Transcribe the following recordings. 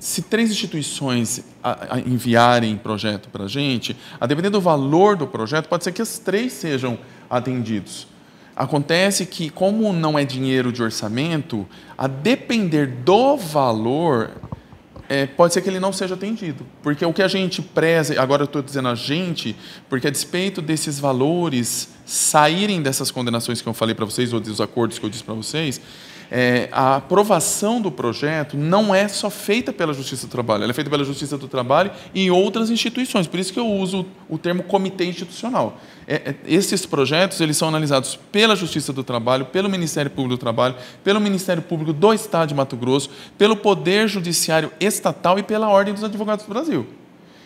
se três instituições enviarem projeto para a gente, a depender do valor do projeto, pode ser que as três sejam atendidos. Acontece que, como não é dinheiro de orçamento, a depender do valor, é, pode ser que ele não seja atendido. Porque o que a gente preza, agora eu estou dizendo a gente, porque a despeito desses valores saírem dessas condenações que eu falei para vocês, ou dos acordos que eu disse para vocês, é, a aprovação do projeto não é só feita pela Justiça do Trabalho, ela é feita pela Justiça do Trabalho e em outras instituições. Por isso que eu uso o termo comitê institucional. É, é, esses projetos eles são analisados pela Justiça do Trabalho, pelo Ministério Público do Trabalho, pelo Ministério Público do Estado de Mato Grosso, pelo Poder Judiciário Estatal e pela Ordem dos Advogados do Brasil.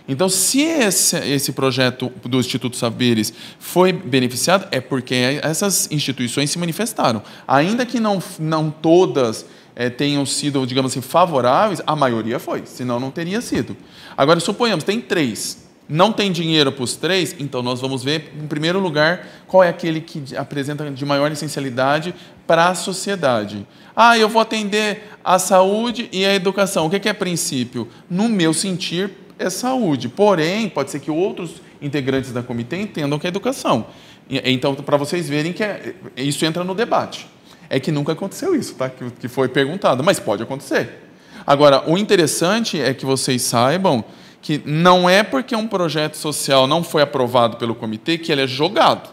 Então, se esse, esse projeto do Instituto Saberes foi beneficiado, é porque essas instituições se manifestaram. Ainda que não, não todas é, tenham sido, digamos assim, favoráveis, a maioria foi, senão não teria sido. Agora, suponhamos, tem três. Não tem dinheiro para os três, então nós vamos ver, em primeiro lugar, qual é aquele que apresenta de maior essencialidade para a sociedade. Ah, eu vou atender a saúde e a educação. O que é, é princípio? No meu sentir, é saúde. Porém, pode ser que outros integrantes da comitê entendam que é educação. Então, para vocês verem que é, isso entra no debate. É que nunca aconteceu isso, tá? Que, que foi perguntado, mas pode acontecer. Agora, o interessante é que vocês saibam que não é porque um projeto social não foi aprovado pelo comitê que ele é jogado.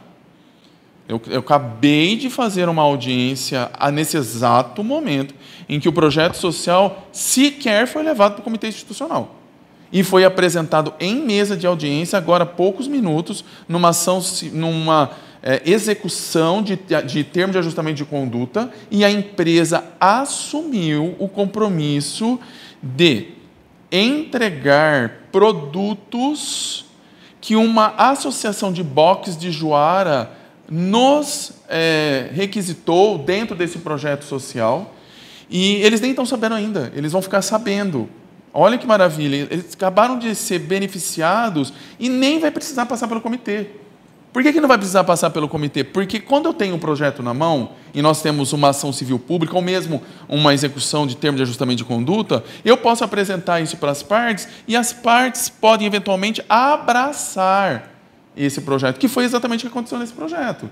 Eu, eu, acabei de fazer uma audiência nesse exato momento em que o projeto social sequer foi levado para o comitê institucional e foi apresentado em mesa de audiência, agora há poucos minutos, numa ação, numa é, execução de, de termo de ajustamento de conduta, e a empresa assumiu o compromisso de entregar produtos que uma associação de box de Juara nos é, requisitou dentro desse projeto social. E eles nem estão sabendo ainda, eles vão ficar sabendo Olha que maravilha, eles acabaram de ser beneficiados e nem vai precisar passar pelo comitê. Por que, que não vai precisar passar pelo comitê? Porque quando eu tenho um projeto na mão e nós temos uma ação civil pública ou mesmo uma execução de termo de ajustamento de conduta, eu posso apresentar isso para as partes e as partes podem eventualmente abraçar esse projeto, que foi exatamente o que aconteceu nesse projeto.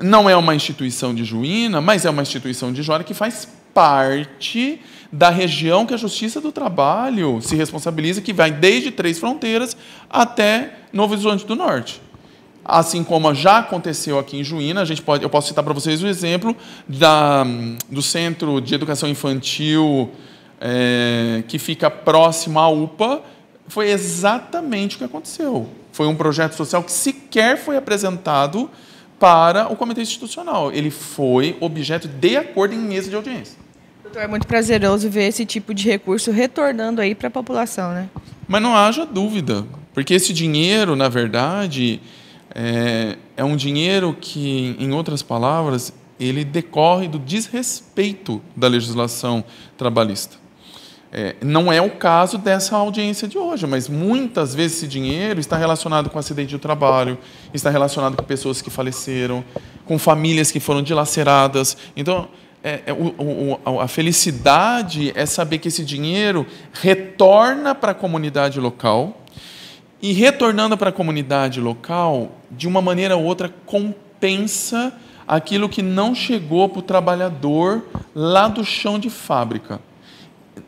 Não é uma instituição de Juína, mas é uma instituição de Jora que faz parte da região que a Justiça do Trabalho se responsabiliza, que vai desde Três Fronteiras até Novo Horizonte do Norte. Assim como já aconteceu aqui em Juína, a gente pode, eu posso citar para vocês o exemplo da, do Centro de Educação Infantil é, que fica próximo à UPA, foi exatamente o que aconteceu. Foi um projeto social que sequer foi apresentado para o comitê institucional. Ele foi objeto de acordo em mesa de audiência é muito prazeroso ver esse tipo de recurso retornando aí para a população, né? Mas não haja dúvida, porque esse dinheiro, na verdade, é, é um dinheiro que, em outras palavras, ele decorre do desrespeito da legislação trabalhista. É, não é o caso dessa audiência de hoje, mas muitas vezes esse dinheiro está relacionado com acidente de trabalho, está relacionado com pessoas que faleceram, com famílias que foram dilaceradas. Então, é, é, o, o, a felicidade é saber que esse dinheiro retorna para a comunidade local e retornando para a comunidade local, de uma maneira ou outra, compensa aquilo que não chegou para o trabalhador lá do chão de fábrica,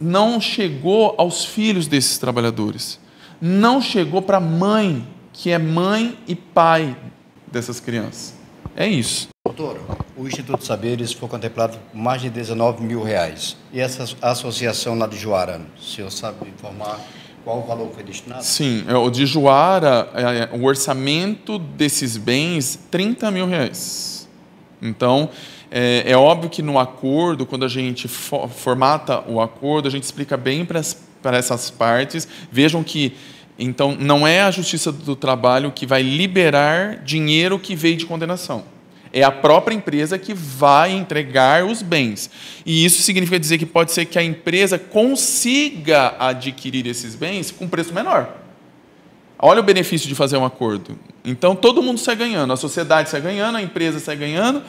não chegou aos filhos desses trabalhadores, não chegou para a mãe, que é mãe e pai dessas crianças. É isso. Doutor, o Instituto Saberes foi contemplado com mais de 19 mil reais. E essa associação lá de Juara, o senhor sabe informar qual o valor foi destinado? Sim, é, o de Juara, é, é, o orçamento desses bens, 30 mil reais. Então, é, é óbvio que no acordo, quando a gente for, formata o acordo, a gente explica bem para, para essas partes. Vejam que então, não é a Justiça do Trabalho que vai liberar dinheiro que veio de condenação é a própria empresa que vai entregar os bens. E isso significa dizer que pode ser que a empresa consiga adquirir esses bens com preço menor. Olha o benefício de fazer um acordo. Então todo mundo sai ganhando, a sociedade sai ganhando, a empresa sai ganhando,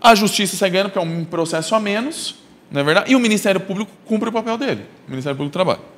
a justiça sai ganhando, porque é um processo a menos, não é verdade? E o Ministério Público cumpre o papel dele. O Ministério Público do Trabalho.